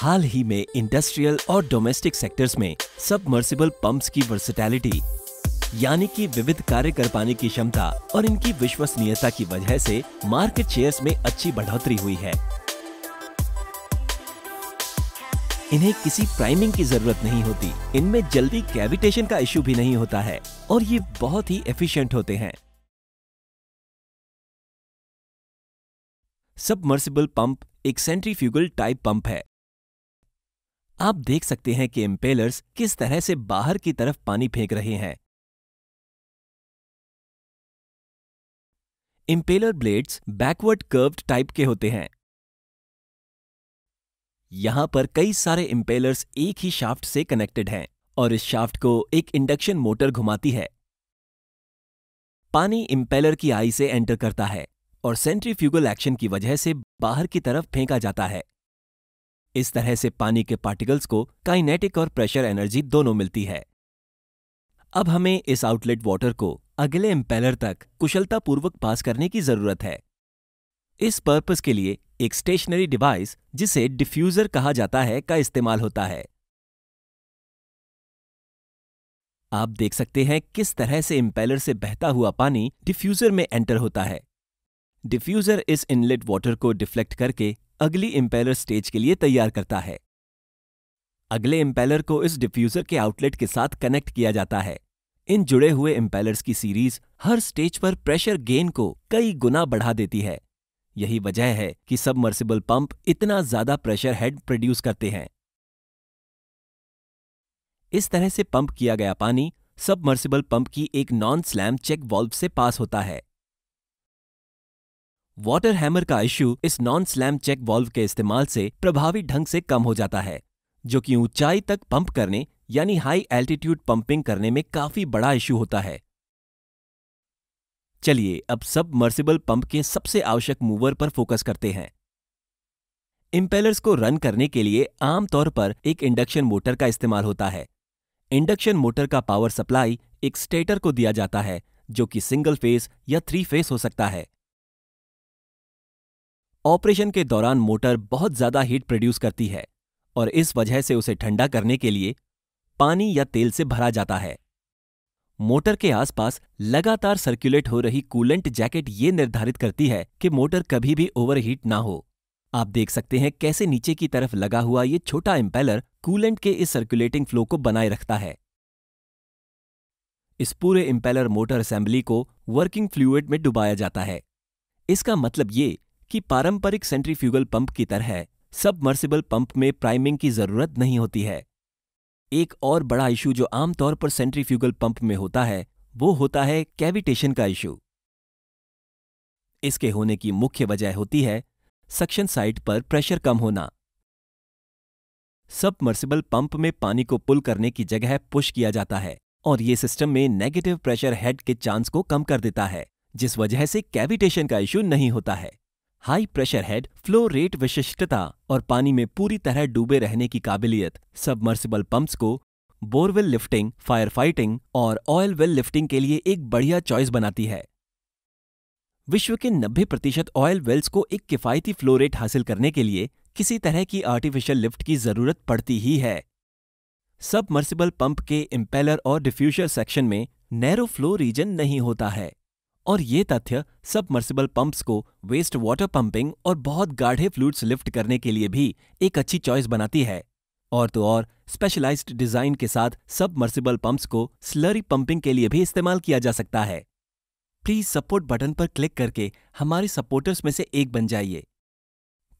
हाल ही में इंडस्ट्रियल और domestic sectors में सबमर्सिबल पंप्स की वर्सिटैलिटी यानी कि विविध कार्य कर पाने की क्षमता और इनकी विश्वसनीयता की वजह से मार्केट शेयर्स में अच्छी बढ़ोतरी हुई है इन्हें किसी प्राइमिंग की जरूरत नहीं होती इनमें जल्दी कैविटेशन का इश्यू भी नहीं होता है और ये बहुत ही एफिशिएंट होते हैं सबमर्सिबल पंप एक सेंट्रीफ्यूगल टाइप पंप है आप देख सकते हैं कि इम्पेलर्स किस तरह से बाहर की तरफ पानी फेंक रहे हैं impeller blades backward curved type के होते हैं यहां पर कई सारे इम्पेलर्स एक ही शाफ्ट से कनेक्टेड हैं और इस शाफ्ट को एक इंडक्शन मोटर घुमाती है पानी इम्पेलर की आई से एंटर करता है और सेंट्रीफ्यूगल एक्शन की वजह से बाहर की तरफ फेंका जाता है इस तरह से पानी के पार्टिकल्स को काइनेटिक और प्रेशर एनर्जी दोनों मिलती है अब हमें इस आउटलेट वाटर को अगले एम्पेलर तक कुशलतापूर्वक पास करने की जरूरत है इस पर्पस के लिए एक स्टेशनरी डिवाइस जिसे डिफ्यूजर कहा जाता है का इस्तेमाल होता है आप देख सकते हैं किस तरह से इम्पेलर से बहता हुआ पानी डिफ्यूजर में एंटर होता है डिफ्यूजर इस इनलेट वाटर को डिफ्लेक्ट करके अगली इम्पेलर स्टेज के लिए तैयार करता है अगले इम्पेलर को इस डिफ्यूजर के आउटलेट के साथ कनेक्ट किया जाता है इन जुड़े हुए इम्पेलर्स की सीरीज हर स्टेज पर प्रेशर गेन को कई गुना बढ़ा देती है यही वजह है कि सबमर्सिबल पंप इतना ज्यादा प्रेशर हेड प्रोड्यूस करते हैं इस तरह से पंप किया गया पानी सबमर्सिबल पंप की एक नॉन स्लैम चेक वॉल्व से पास होता है वाटर हैमर का इश्यू इस नॉन स्लैम चेक वॉल्व के इस्तेमाल से प्रभावी ढंग से कम हो जाता है जो कि ऊंचाई तक पंप करने यानी हाई एल्टीट्यूड पंपिंग करने में काफी बड़ा इश्यू होता है चलिए अब सब मर्सिबल पंप के सबसे आवश्यक मूवर पर फोकस करते हैं इम्पेलर्स को रन करने के लिए आमतौर पर एक इंडक्शन मोटर का इस्तेमाल होता है इंडक्शन मोटर का पावर सप्लाई एक स्टेटर को दिया जाता है जो कि सिंगल फेस या थ्री फेस हो सकता है ऑपरेशन के दौरान मोटर बहुत ज्यादा हीट प्रोड्यूस करती है और इस वजह से उसे ठंडा करने के लिए पानी या तेल से भरा जाता है मोटर के आसपास लगातार सर्कुलेट हो रही कूलेंट जैकेट ये निर्धारित करती है कि मोटर कभी भी ओवरहीट ना हो आप देख सकते हैं कैसे नीचे की तरफ लगा हुआ ये छोटा इम्पेलर कूलेंट के इस सर्कुलेटिंग फ्लो को बनाए रखता है इस पूरे इम्पेलर मोटर असेंबली को वर्किंग फ्लूड में डुबाया जाता है इसका मतलब ये कि पारंपरिक सेंट्रीफ्यूगल पंप की तरह सबमर्सिबल पंप में प्राइमिंग की जरूरत नहीं होती है एक और बड़ा इशू जो आमतौर पर सेंट्रीफ्यूगल पंप में होता है वो होता है कैविटेशन का इशू इसके होने की मुख्य वजह होती है सक्शन साइट पर प्रेशर कम होना सबमर्सिबल पंप में पानी को पुल करने की जगह पुश किया जाता है और ये सिस्टम में नेगेटिव प्रेशर हेड के चांस को कम कर देता है जिस वजह से कैविटेशन का इश्यू नहीं होता है high pressure head flow rate विशिष्टता और पानी में पूरी तरह डूबे रहने की काबिलियत सबमर्सिबल पंप्स को बोरवेल लिफ्टिंग फायर फाइटिंग और ऑयल वेल लिफ्टिंग के लिए एक बढ़िया चॉइस बनाती है विश्व के 90 प्रतिशत ऑयल वेल्स को एक किफायती फ्लो रेट हासिल करने के लिए किसी तरह की आर्टिफिशियल लिफ्ट की जरूरत पड़ती ही है सबमर्सिबल पंप के इम्पेलर और डिफ्यूजर सेक्शन में नैरो फ्लो रीजन नहीं होता है और ये तथ्य मर्सिबल पंप्स को वेस्ट वाटर पंपिंग और बहुत गाढ़े फ्लूड्स लिफ्ट करने के लिए भी एक अच्छी चॉइस बनाती है और तो और स्पेशलाइज्ड डिजाइन के साथ सब मर्सिबल पंप्स को स्लरी पंपिंग के लिए भी इस्तेमाल किया जा सकता है प्लीज सपोर्ट बटन पर क्लिक करके हमारे सपोर्टर्स में से एक बन जाइए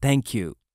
थैंक यू